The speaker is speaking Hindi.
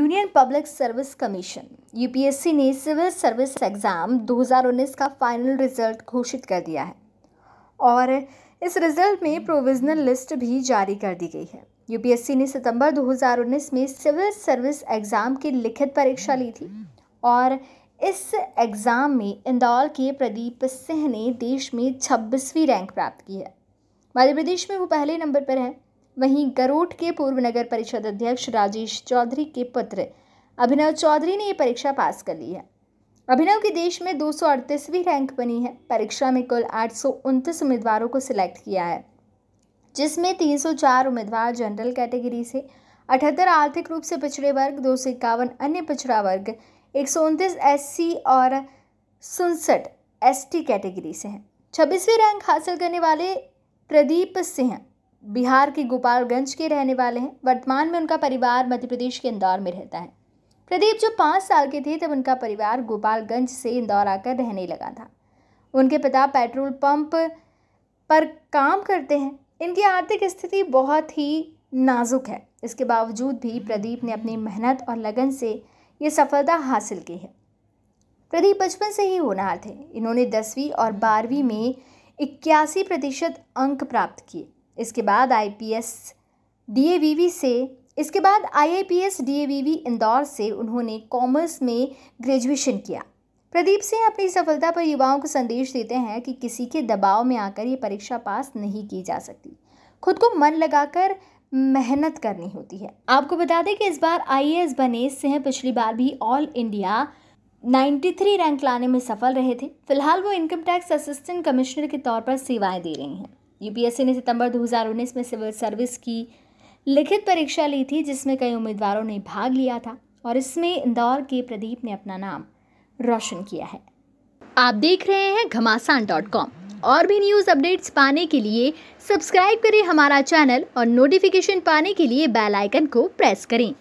union public service commission UPSC ने सिविल सर्विस एग्ज़ाम 2019 का फाइनल रिज़ल्ट घोषित कर दिया है और इस रिज़ल्ट में प्रोविजनल लिस्ट भी जारी कर दी गई है यूपीएससी ने सितंबर 2019 में सिविल सर्विस एग्ज़ाम की लिखित परीक्षा ली थी और इस एग्ज़ाम में इंदौर के प्रदीप सिंह ने देश में छब्बीसवीं रैंक प्राप्त की है मध्य प्रदेश में वो पहले नंबर पर हैं वहीं गरोट के पूर्व नगर परिषद अध्यक्ष राजेश चौधरी के पुत्र अभिनव चौधरी ने ये परीक्षा पास कर ली है अभिनव की देश में दो रैंक बनी है परीक्षा में कुल आठ उम्मीदवारों को सिलेक्ट किया है जिसमें 304 उम्मीदवार जनरल कैटेगरी से अठहत्तर आर्थिक रूप से पिछड़े वर्ग दो सौ इक्यावन अन्य पिछड़ा वर्ग एक सौ उनतीस एस और सुनसठ एसटी कैटेगरी से हैं छब्बीसवीं रैंक हासिल करने वाले प्रदीप सिंह बिहार के गोपालगंज के रहने वाले हैं वर्तमान में उनका परिवार मध्य प्रदेश के इंदौर में रहता है प्रदीप जो पाँच साल के थे तब उनका परिवार गोपालगंज से इंदौर आकर रहने लगा था उनके पिता पेट्रोल पंप पर काम करते हैं इनकी आर्थिक स्थिति बहुत ही नाजुक है इसके बावजूद भी प्रदीप ने अपनी मेहनत और लगन से ये सफलता हासिल की है प्रदीप बचपन से ही होनहार थे इन्होंने दसवीं और बारहवीं में इक्यासी प्रतिशत अंक प्राप्त किए इसके बाद आईपीएस डीएवीवी से इसके बाद आईआईपीएस डीएवीवी इंदौर से उन्होंने कॉमर्स में ग्रेजुएशन किया प्रदीप सिंह अपनी सफलता पर युवाओं को संदेश देते हैं कि किसी के दबाव में आकर ये परीक्षा पास नहीं की जा सकती खुद को मन लगाकर मेहनत करनी होती है आपको बता दें कि इस बार आई बने सिंह पिछली बार भी ऑल इंडिया 93 रैंक लाने में सफल रहे थे फिलहाल वो इनकम टैक्स असिस्टेंट कमिश्नर के तौर पर सेवाएं दे रही हैं यूपीएससी ने सितंबर 2019 में सिविल सर्विस की लिखित परीक्षा ली थी जिसमें कई उम्मीदवारों ने भाग लिया था और इसमें इंदौर के प्रदीप ने अपना नाम रोशन किया है आप देख रहे हैं घमासान डॉट कॉम और भी न्यूज़ अपडेट्स पाने के लिए सब्सक्राइब करें हमारा चैनल और नोटिफिकेशन पाने के लिए बेल आइकन को प्रेस करें